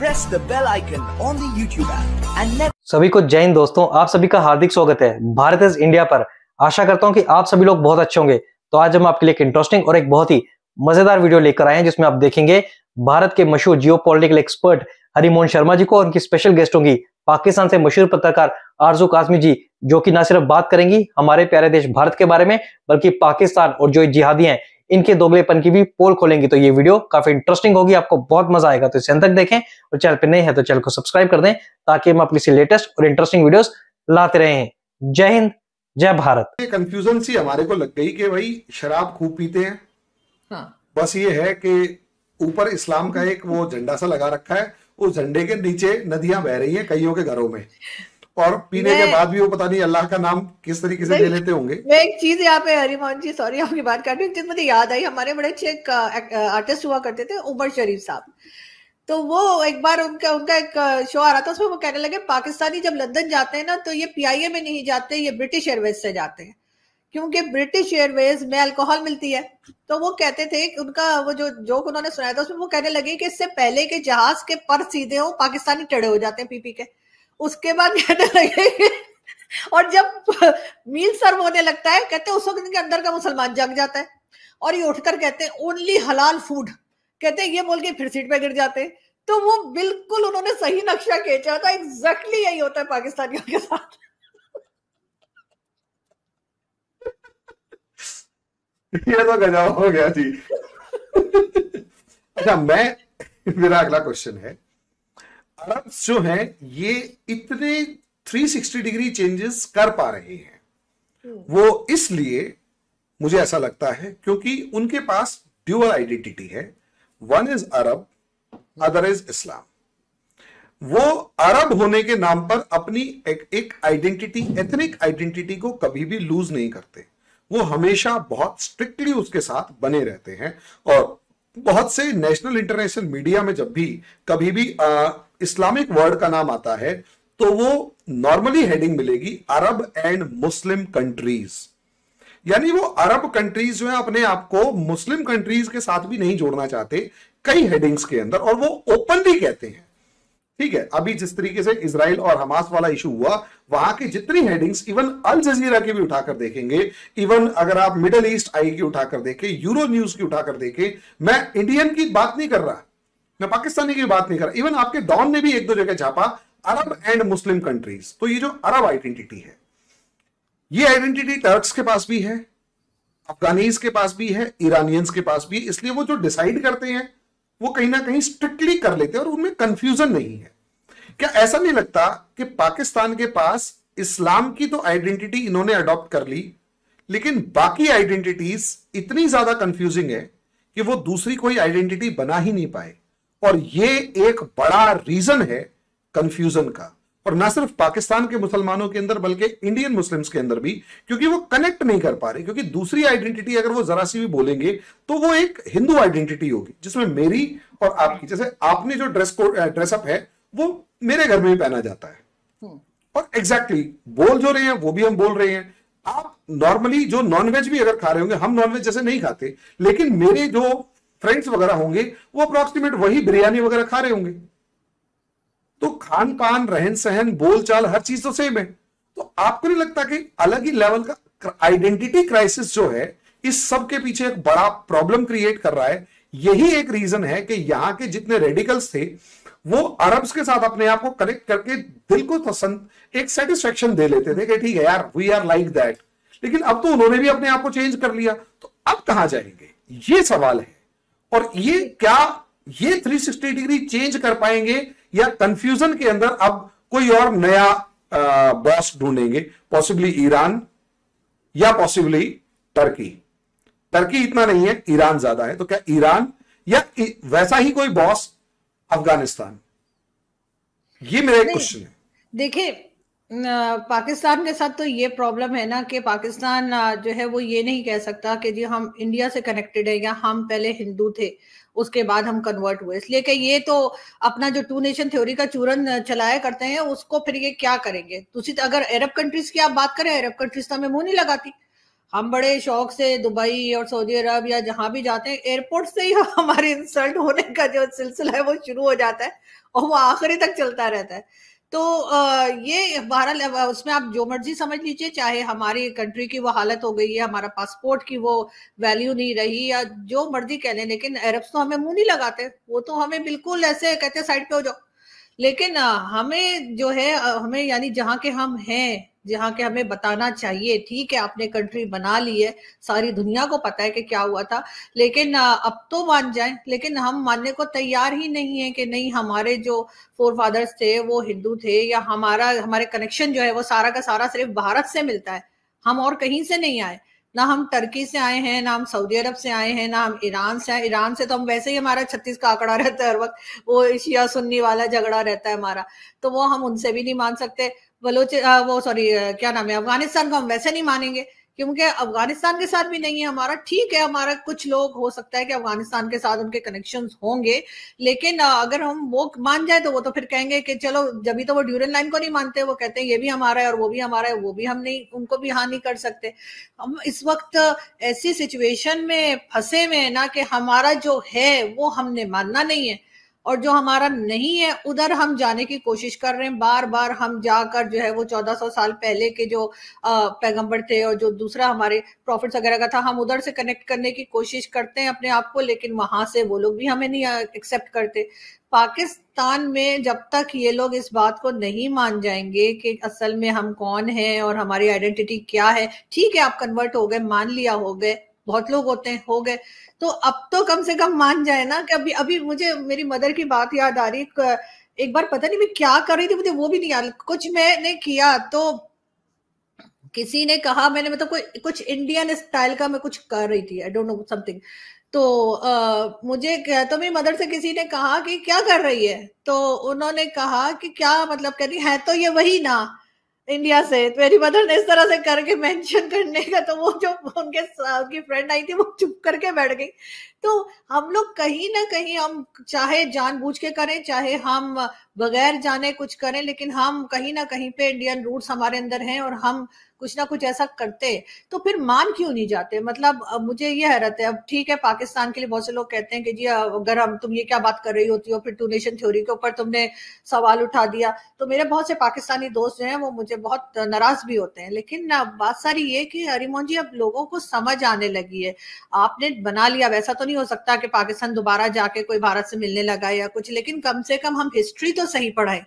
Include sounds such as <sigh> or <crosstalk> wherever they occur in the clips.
press the bell icon on the YouTube app सभी को जय हिंद दोस्तों आप सभी का हार्दिक स्वागत है भारत इज इंडिया पर आशा करता हूं कि आप सभी लोग बहुत अच्छे होंगे तो आज हम आपके लिए एक इंटरेस्टिंग और एक बहुत ही मजेदार वीडियो लेकर आए हैं जिसमें आप देखेंगे भारत के मशहूर geopolitical expert Harimohan Sharma ji को और उनकी स्पेशल गेस्ट होंगी पाकिस्तान से मशहूर पत्रकार आरजू काजमी जी जो कि ना सिर्फ बात करेंगी हमारे प्यारे देश भारत के बारे में बल्कि पाकिस्तान और जो जिहादी हैं इनके दोगलेपन की भी पोल खोलेंगे तो ये वीडियो काफी इंटरेस्टिंग होगी आपको बहुत मजा आएगा तो इसे अंत तक देखें और चैनल पर नहीं है तो चैनल को सब्सक्राइब कर दें ताकि हम अपनी सी लेटेस्ट और इंटरेस्टिंग वीडियो लाते रहे जय हिंद जय भारत कंफ्यूजन सी हमारे को लग गई कि भाई शराब खूब पीते हैं हाँ। बस ये है कि ऊपर इस्लाम का एक वो झंडा सा लगा रखा है उस झंडे के नीचे नदियां बह रही हैं कईयों के घरों में और पीने के बाद भी वो पता नहीं अल्लाह का नाम किस तरीके से ले लेते होंगे मैं एक चीज यहाँ पे हरिमोहन जी सॉरी आपकी बात कर रही हूँ याद आई हमारे बड़े अच्छे आर्टिस्ट हुआ करते थे उमर शरीफ साहब तो वो एक बार उनका उनका एक शो आ रहा था उसमें वो कहने लगे पाकिस्तानी जब लंदन जाते हैं ना तो ये पीआईए में नहीं जाते ये ब्रिटिश एयरवेज से जाते हैं क्योंकि ब्रिटिश एयरवेज में अल्कोहल मिलती है तो वो कहते थे उनका वो जो जोक उन्होंने सुनाया था उसमें वो कहने लगे कि इससे पहले के जहाज के पर सीधे हो पाकिस्तानी टड़े हो जाते हैं पीपी के उसके बाद कहने लगे <laughs> और जब मील सर्व होने लगता है कहते उस वक्त इनके अंदर का मुसलमान जग जाता है और ये उठकर कहते हैं ओनली हलाल फूड कहते हैं ये बोल के फिर सीट पे गिर जाते हैं तो वो बिल्कुल उन्होंने सही नक्शा खींचा था एग्जैक्टली यही होता है पाकिस्तानियों के साथ <laughs> ये तो गजब हो गया जी <laughs> अच्छा मैं मेरा अगला क्वेश्चन है अरब्स जो है ये इतने 360 डिग्री चेंजेस कर पा रहे हैं हम्म। वो इसलिए मुझे ऐसा लगता है क्योंकि उनके पास ड्यूअल आइडेंटिटी है one is Arab other is Islam वो अरब होने के नाम पर अपनी एक, एक आइडेंटिटी एथनिक आइडेंटिटी को कभी भी लूज नहीं करते वो हमेशा बहुत स्ट्रिक्टली उसके साथ बने रहते हैं और बहुत से नेशनल इंटरनेशनल मीडिया में जब भी कभी भी आ, इस्लामिक वर्ड का नाम आता है तो वो नॉर्मली हेडिंग मिलेगी अरब एंड मुस्लिम कंट्रीज यानी वो अरब कंट्रीज जो है अपने आप को मुस्लिम कंट्रीज के साथ भी नहीं जोड़ना चाहते कई हेडिंग्स के अंदर और वो ओपनली कहते हैं ठीक है अभी जिस तरीके से इसराइल और हमास वाला इशू हुआ वहां की जितनी हेडिंग्स इवन अल जजीरा की भी उठाकर देखेंगे इवन अगर आप मिडल ईस्ट आई की उठाकर देखें यूरो न्यूज की उठाकर देखें मैं इंडियन की बात नहीं कर रहा मैं पाकिस्तानी की बात नहीं कर रहा इवन आपके डॉन ने भी एक दो जगह छापा अरब एंड मुस्लिम कंट्रीज तो ये जो अरब आइडेंटिटी है ये आइडेंटिटी टर्क्स के पास भी है अफगानीज के पास भी है ईरानियंस के पास भी है इसलिए वो जो डिसाइड करते हैं वो कहीं ना कहीं स्ट्रिक्टली कर लेते हैं और उनमें कंफ्यूजन नहीं है क्या ऐसा नहीं लगता कि पाकिस्तान के पास इस्लाम की तो आइडेंटिटी इन्होंने अडॉप्ट कर ली लेकिन बाकी आइडेंटिटीज इतनी ज्यादा कंफ्यूजिंग है कि वो दूसरी कोई आइडेंटिटी बना ही नहीं पाए और ये एक बड़ा रीजन है कंफ्यूजन का और ना सिर्फ पाकिस्तान के मुसलमानों के अंदर बल्कि इंडियन मुस्लिम्स के अंदर भी क्योंकि वो कनेक्ट नहीं कर पा रहे क्योंकि दूसरी आइडेंटिटी अगर वो जरा सी भी बोलेंगे तो वो एक हिंदू आइडेंटिटी होगी जिसमें मेरी और आपकी जैसे आपने जो ड्रेस को ड्रेसअप है वो मेरे घर में भी पहना जाता है हम्म। और एग्जैक्टली exactly, बोल जो रहे हैं वो भी हम बोल रहे हैं आप नॉर्मली जो नॉनवेज भी अगर खा रहे होंगे हम नॉनवेज जैसे नहीं खाते लेकिन मेरे जो फ्रेंड्स वगैरह होंगे वो अप्रोक्सीमेट वही बिरयानी वगैरह खा रहे होंगे तो खान पान रहन सहन बोलचाल हर चीज तो सेम है तो आपको नहीं लगता कि अलग ही लेवल का आइडेंटिटी क्राइसिस जो है इस सब के पीछे एक बड़ा प्रॉब्लम क्रिएट कर रहा है यही एक रीजन है कि यहाँ के जितने रेडिकल्स थे वो अरब्स के साथ अपने आप को कनेक्ट करके दिल को पसंद एक सेटिस्फेक्शन दे लेते थे कि ठीक है यार वी आर लाइक दैट लेकिन अब तो उन्होंने भी अपने आप को चेंज कर लिया तो अब कहा जाएंगे ये सवाल है और ये क्या ये 360 डिग्री चेंज कर पाएंगे या कंफ्यूजन के अंदर अब कोई और नया बॉस ढूंढेंगे पॉसिबली ईरान या पॉसिबली टर्की टर्की इतना नहीं है ईरान ज्यादा है तो क्या ईरान या वैसा ही कोई बॉस अफगानिस्तान ये मेरा एक क्वेश्चन है देखिए पाकिस्तान के साथ तो ये प्रॉब्लम है ना कि पाकिस्तान जो है वो ये नहीं कह सकता कि जी हम इंडिया से कनेक्टेड है या हम पहले हिंदू थे उसके बाद हम कन्वर्ट हुए इसलिए कि ये तो अपना जो टू नेशन थ्योरी का चूरन चलाया करते हैं उसको फिर ये क्या करेंगे दूसरी अगर अरब कंट्रीज की आप बात करें अरब कंट्रीज तो हमें मुंह नहीं लगाती हम बड़े शौक से दुबई और सऊदी अरब या जहां भी जाते हैं एयरपोर्ट से ही <laughs> हमारे इंसल्ट होने का जो सिलसिला है वो शुरू हो जाता है और वो आखिरी तक चलता रहता है तो ये बहरहाल उसमें आप जो मर्जी समझ लीजिए चाहे हमारी कंट्री की वो हालत हो गई है हमारा पासपोर्ट की वो वैल्यू नहीं रही या जो मर्जी कह लें लेकिन अरब्स तो हमें मुंह नहीं लगाते वो तो हमें बिल्कुल ऐसे कहते साइड पे हो जाओ लेकिन हमें जो है हमें यानी जहाँ के हम हैं जहाँ के हमें बताना चाहिए ठीक है आपने कंट्री बना ली है सारी दुनिया को पता है कि क्या हुआ था लेकिन अब तो मान जाए लेकिन हम मानने को तैयार ही नहीं है कि नहीं हमारे जो फोर फादर्स थे वो हिंदू थे या हमारा हमारे कनेक्शन जो है वो सारा का सारा सिर्फ भारत से मिलता है हम और कहीं से नहीं आए ना हम टर्की से आए हैं ना हम सऊदी अरब से आए हैं ना हम ईरान से आए ईरान से तो हम वैसे ही हमारा छत्तीस का आंकड़ा रहता है हर वक्त वो शिया सुन्नी वाला झगड़ा रहता है हमारा तो वो हम उनसे भी नहीं मान सकते बलोच वो सॉरी क्या नाम है अफगानिस्तान को हम वैसे नहीं मानेंगे क्योंकि अफगानिस्तान के साथ भी नहीं है हमारा ठीक है हमारा कुछ लोग हो सकता है कि अफगानिस्तान के साथ उनके कनेक्शन होंगे लेकिन अगर हम वो मान जाए तो वो तो फिर कहेंगे कि चलो जब भी तो वो ड्यूरन लाइन को नहीं मानते वो कहते हैं ये भी हमारा है और वो भी हमारा है वो भी हम नहीं उनको भी हाँ नहीं कर सकते हम इस वक्त ऐसी सिचुएशन में फंसे हुए हैं ना कि हमारा जो है वो हमने मानना नहीं है और जो हमारा नहीं है उधर हम जाने की कोशिश कर रहे हैं बार बार हम जाकर जो है वो चौदह सौ साल पहले के जो पैगंबर थे और जो दूसरा हमारे प्रॉफिट वगैरह का था हम उधर से कनेक्ट करने की कोशिश करते हैं अपने आप को लेकिन वहां से वो लोग भी हमें नहीं एक्सेप्ट करते पाकिस्तान में जब तक ये लोग इस बात को नहीं मान जाएंगे कि असल में हम कौन हैं और हमारी आइडेंटिटी क्या है ठीक है आप कन्वर्ट हो गए मान लिया हो गए बहुत लोग होते हैं हो गए तो अब तो कम से कम मान जाए ना कि अभी अभी मुझे मेरी मदर की बात याद आ रही एक बार पता नहीं मैं क्या कर रही थी मुझे वो भी नहीं याद कुछ मैंने किया तो किसी ने कहा मैंने मतलब कोई कुछ इंडियन स्टाइल का मैं कुछ कर रही थी आई डोंट नो समथिंग तो आ, मुझे तो मेरी मदर से किसी ने कहा कि क्या कर रही है तो उन्होंने कहा कि क्या मतलब कहती है तो ये वही ना इंडिया से तो मेरी मदर ने इस तरह से करके मेंशन करने का तो वो जो उनके की फ्रेंड आई थी वो चुप करके बैठ गई तो हम लोग कहीं ना कहीं हम चाहे जानबूझ के करें चाहे हम बगैर जाने कुछ करें लेकिन हम कहीं ना कहीं पे इंडियन रूट्स हमारे अंदर हैं और हम कुछ ना कुछ ऐसा करते तो फिर मान क्यों नहीं जाते मतलब मुझे ये हैरत है अब ठीक है पाकिस्तान के लिए बहुत से लोग कहते हैं कि जी अगर हम तुम ये क्या बात कर रही होती हो फिर टू नेशन थ्योरी के ऊपर तुमने सवाल उठा दिया तो मेरे बहुत से पाकिस्तानी दोस्त जो है वो मुझे बहुत नाराज भी होते हैं लेकिन बात सारी ये कि हरिमोहन जी अब लोगों को समझ आने लगी है आपने बना लिया वैसा तो नहीं हो सकता कि पाकिस्तान दोबारा जाके कोई भारत से मिलने लगा या कुछ लेकिन कम से कम हम हिस्ट्री तो सही पढ़ाए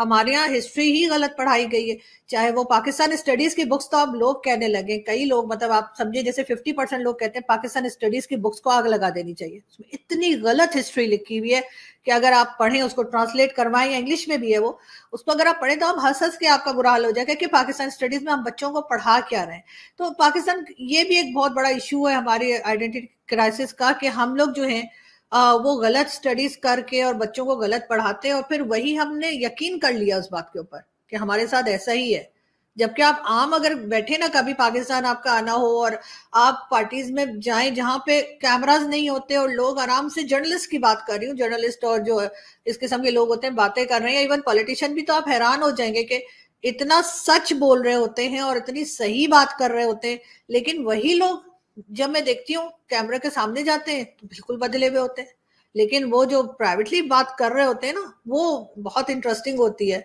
हमारे यहाँ हिस्ट्री ही गलत पढ़ाई गई है चाहे वो पाकिस्तान स्टडीज की बुक्स तो आप लोग कहने लगे कई लोग मतलब आप समझिए जैसे फिफ्टी परसेंट लोग कहते हैं पाकिस्तान स्टडीज की बुक्स को आग लगा देनी चाहिए उसमें इतनी गलत हिस्ट्री लिखी हुई है कि अगर आप पढ़ें उसको ट्रांसलेट करवाएं इंग्लिश में भी है वो उसको अगर आप पढ़ें तो आप हंस हंस के आपका बुरा हाल हो जाएगा कि पाकिस्तान स्टडीज में हम बच्चों को पढ़ा क्या रहे हैं तो पाकिस्तान ये भी एक बहुत बड़ा इशू है हमारी आइडेंटिटी क्राइसिस का कि हम लोग जो है आ, वो गलत स्टडीज करके और बच्चों को गलत पढ़ाते और फिर वही हमने यकीन कर लिया उस बात के ऊपर कि हमारे साथ ऐसा ही है जबकि आप आम अगर बैठे ना कभी पाकिस्तान आपका आना हो और आप पार्टीज में जाएं जहाँ पे कैमराज नहीं होते और लोग आराम से जर्नलिस्ट की बात कर रही हूँ जर्नलिस्ट और जो इस किस्म के लोग होते हैं बातें कर रहे हैं इवन पॉलिटिशियन भी तो आप हैरान हो जाएंगे कि इतना सच बोल रहे होते हैं और इतनी सही बात कर रहे होते हैं लेकिन वही लोग जब मैं देखती हूँ कैमरा के सामने जाते हैं तो बिल्कुल बदले हुए होते हैं लेकिन वो जो प्राइवेटली बात कर रहे होते हैं ना वो बहुत इंटरेस्टिंग होती है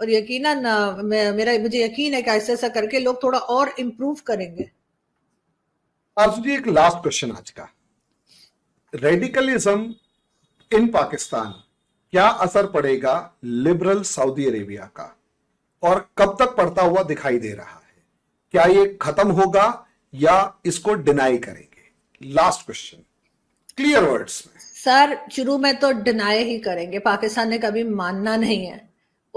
और यकीन मेरा मुझे यकीन है कि ऐसा ऐसा करके लोग थोड़ा और इम्प्रूव करेंगे जी एक लास्ट क्वेश्चन आज का रेडिकलिज्म इन पाकिस्तान क्या असर पड़ेगा लिबरल सऊदी अरेबिया का और कब तक पड़ता हुआ दिखाई दे रहा है क्या ये खत्म होगा या इसको डिनाई करेंगे लास्ट क्वेश्चन क्लियर वर्ड्स में सर शुरू में तो डिनाई ही करेंगे पाकिस्तान ने कभी मानना नहीं है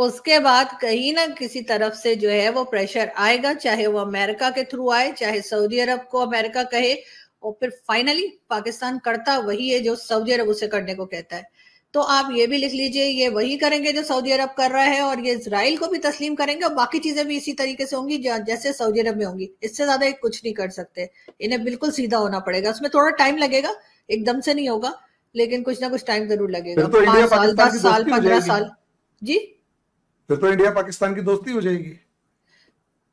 उसके बाद कहीं ना किसी तरफ से जो है वो प्रेशर आएगा चाहे वो अमेरिका के थ्रू आए चाहे सऊदी अरब को अमेरिका कहे और फिर फाइनली पाकिस्तान करता वही है जो सऊदी अरब उसे करने को कहता है तो आप ये भी लिख लीजिए ये वही करेंगे जो सऊदी अरब कर रहा है और ये इसराइल को भी तस्लीम करेंगे और बाकी चीजें भी इसी तरीके से होंगी जैसे सऊदी अरब में होंगी इससे ज्यादा कुछ नहीं कर सकते इन्हें बिल्कुल सीधा होना पड़ेगा उसमें थोड़ा टाइम लगेगा एकदम से नहीं होगा लेकिन कुछ ना कुछ टाइम जरूर लगेगा तो पांच साल दस साल पंद्रह साल जी फिर तो इंडिया पाकिस्तान की दोस्ती हो जाएगी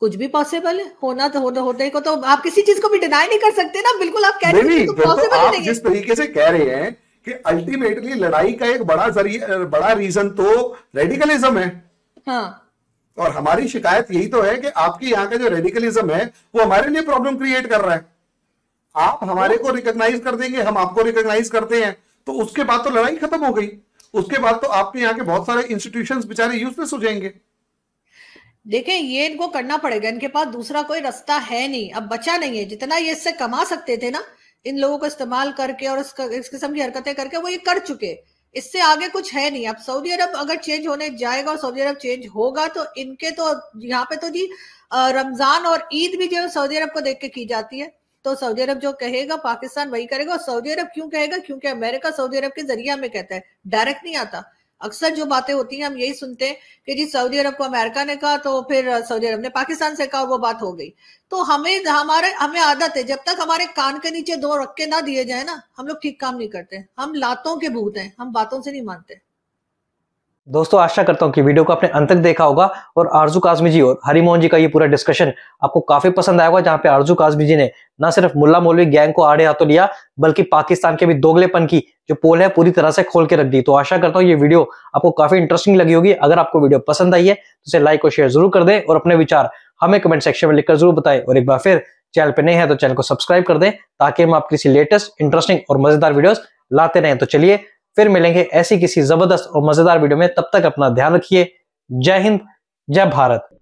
कुछ भी पॉसिबल है होना तो होना होते को तो आप किसी चीज को भी डिनाई नहीं कर सकते ना बिल्कुल आप कह रहे हैं तो जिस तरीके से कह रहे हैं कि अल्टीमेटली लड़ाई का एक बड़ा जरिए बड़ा रीजन तो रेडिकलिज्म है हाँ। और हमारी शिकायत यही तो है कि आपके यहाँ का जो रेडिकलिज्म है वो हमारे लिए प्रॉब्लम क्रिएट कर रहा है आप हमारे को रिकॉग्नाइज कर देंगे हम आपको रिकॉग्नाइज करते हैं तो उसके बाद तो लड़ाई खत्म हो गई उसके बाद तो आपके यहाँ के बहुत सारे इंस्टीट्यूशन बेचारे यूजलेस हो जाएंगे देखें ये इनको करना पड़ेगा इनके पास दूसरा कोई रास्ता है नहीं अब बचा नहीं है जितना ये इससे कमा सकते थे ना इन लोगों को इस्तेमाल करके और इस, किस्म की हरकतें करके वो ये कर चुके इससे आगे कुछ है नहीं अब सऊदी अरब अगर चेंज होने जाएगा और सऊदी अरब चेंज होगा तो इनके तो यहाँ पे तो जी रमजान और ईद भी जो सऊदी अरब को देख के की जाती है तो सऊदी अरब जो कहेगा पाकिस्तान वही करेगा और सऊदी अरब क्यों कहेगा क्योंकि अमेरिका सऊदी अरब के जरिया में कहता है डायरेक्ट नहीं आता अक्सर जो बातें होती हैं हम यही सुनते हैं कि जी सऊदी अरब को अमेरिका ने कहा तो फिर सऊदी अरब ने पाकिस्तान से कहा वो बात हो गई तो हमें हमारे हमें आदत है जब तक हमारे कान के नीचे दो रख के ना दिए जाए ना हम लोग ठीक काम नहीं करते हम लातों के भूत हैं हम बातों से नहीं मानते दोस्तों आशा करता हूँ कि वीडियो को आपने अंत तक देखा होगा और आरजू काजमी जी और हरिमोहन जी का ये पूरा डिस्कशन आपको काफी पसंद आया होगा जहाँ पे आरजू काजमी जी ने न सिर्फ मुल्ला मौलवी गैंग को आड़े हाथों लिया बल्कि पाकिस्तान के भी दोगलेपन की जो पोल है पूरी तरह से खोल के रख दी तो आशा करता हूँ ये वीडियो आपको काफी इंटरेस्टिंग लगी होगी अगर आपको वीडियो पसंद आई है तो इसे लाइक और शेयर जरूर कर दें और अपने विचार हमें कमेंट सेक्शन में लिखकर जरूर बताएं और एक बार फिर चैनल पर नहीं है तो चैनल को सब्सक्राइब कर दें ताकि हम आपकी किसी लेटेस्ट इंटरेस्टिंग और मजेदार वीडियो लाते रहें तो चलिए फिर मिलेंगे ऐसी किसी जबरदस्त और मजेदार वीडियो में तब तक अपना ध्यान रखिए जय हिंद जय भारत